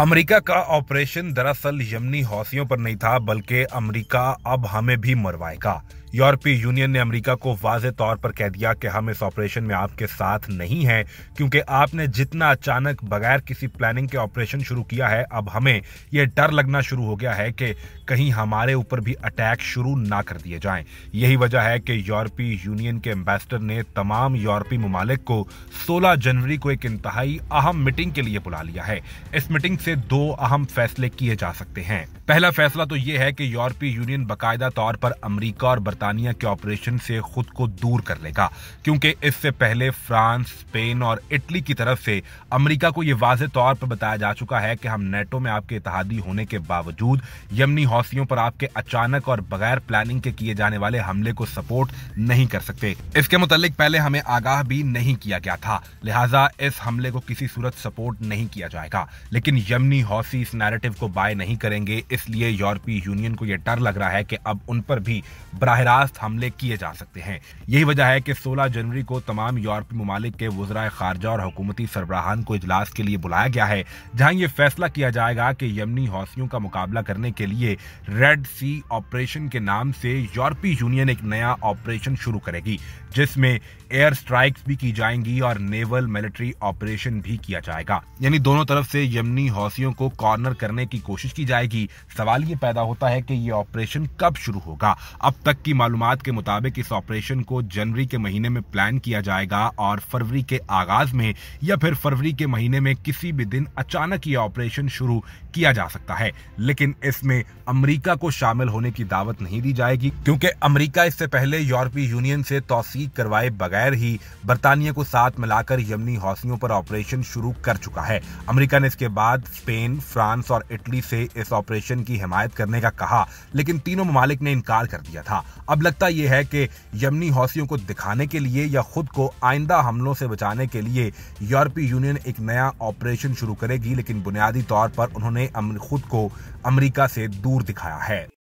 America का operation दरअसल यमनी हौसियों पर नहीं था बल्कि अमेरिका अब हमें भी मरवाएगा यूरोपीय यूनियन ने अमेरिका को वाज तौर पर कह दिया कि हम इस ऑपरेशन में आपके साथ नहीं हैं क्योंकि आपने जितना अचानक बगैर किसी प्लानिंग के ऑपरेशन शुरू किया है अब हमें यह डर लगना शुरू हो गया है कि कहीं हमारे ऊपर भी अटैक शुरू ना कर दिए जाएं यही वजह है कि यूरोपीय यूनियन के एम्बेसडर ने तमाम यूरोपीय ममालिक को सोलह जनवरी को एक इंतहाई अहम मीटिंग के लिए बुला लिया है इस मीटिंग से दो अहम फैसले किए जा सकते हैं पहला फैसला तो ये है कि यूरोपीय यूनियन बाकायदा तौर पर अमरीका और बरतानिया बरतानिया के ऑपरेशन से खुद को दूर कर लेगा क्योंकि इससे पहले फ्रांस स्पेन और इटली की तरफ से अमेरिका को यह वाज तौर पर बताया जा चुका है कि हम नेटो में आपके इतिहादी होने के बावजूद यमनी हौसियों पर आपके अचानक और बगैर प्लानिंग के किए जाने वाले हमले को सपोर्ट नहीं कर सकते इसके मुतालिक पहले हमें आगाह भी नहीं किया गया था लिहाजा इस हमले को किसी सूरत सपोर्ट नहीं किया जाएगा लेकिन यमनी हौसी इस नैरेटिव को बाय नहीं करेंगे इसलिए यूरोपीय यूनियन को यह डर लग रहा है कि अब उन पर भी बराहरा ब्लास्ट हमले किए जा सकते हैं यही वजह है कि 16 जनवरी को तमाम यूरोपीय ममालिक के वजरा खारजा और हुकूमती सरबराहान को इजलास के लिए बुलाया गया है जहां ये फैसला किया जाएगा कि यमनी हौसियों का मुकाबला करने के लिए रेड सी ऑपरेशन के नाम से यूरोपीय यूनियन एक नया ऑपरेशन शुरू करेगी जिसमें एयर स्ट्राइक्स भी की जाएंगी और नेवल मिलिट्री ऑपरेशन भी किया जाएगा यानी दोनों तरफ से यमनी हौसियों को कॉर्नर करने की कोशिश की जाएगी सवाल ये पैदा होता है कि ये ऑपरेशन कब शुरू होगा अब तक की मालूम के मुताबिक इस ऑपरेशन को जनवरी के महीने में प्लान किया जाएगा और फरवरी के आगाज में या फिर फरवरी के महीने में किसी भी दिन अचानक ये ऑपरेशन शुरू किया जा सकता है लेकिन इसमें अमरीका को शामिल होने की दावत नहीं दी जाएगी क्योंकि अमरीका इससे पहले यूरोपीय यूनियन से तोसीक करवाए बगैर ही बरतानिया को साथ मिलाकर यमनी हौसियों पर ऑपरेशन शुरू कर चुका है अमरीका ने इसके बाद स्पेन फ्रांस और इटली से इस ऑपरेशन की हिमायत करने का कहा लेकिन तीनों ममालिक ने इनकार कर दिया था अब लगता यह है कि यमनी हौसियों को दिखाने के लिए या खुद को आइंदा हमलों से बचाने के लिए यूरोपीय यूनियन एक नया ऑपरेशन शुरू करेगी लेकिन बुनियादी तौर पर उन्होंने खुद को अमरीका से दूर दिखाया है